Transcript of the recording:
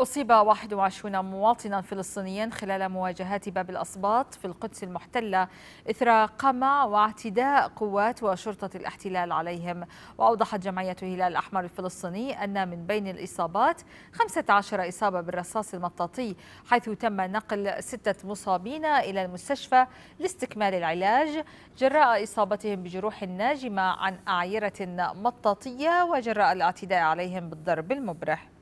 أصيب 21 مواطنا فلسطينيا خلال مواجهات باب الأصباط في القدس المحتلة إثر قمع واعتداء قوات وشرطة الاحتلال عليهم وأوضحت جمعية هلال الأحمر الفلسطيني أن من بين الإصابات 15 إصابة بالرصاص المطاطي حيث تم نقل ستة مصابين إلى المستشفى لاستكمال العلاج جراء إصابتهم بجروح ناجمة عن أعيرة مطاطية وجراء الاعتداء عليهم بالضرب المبرح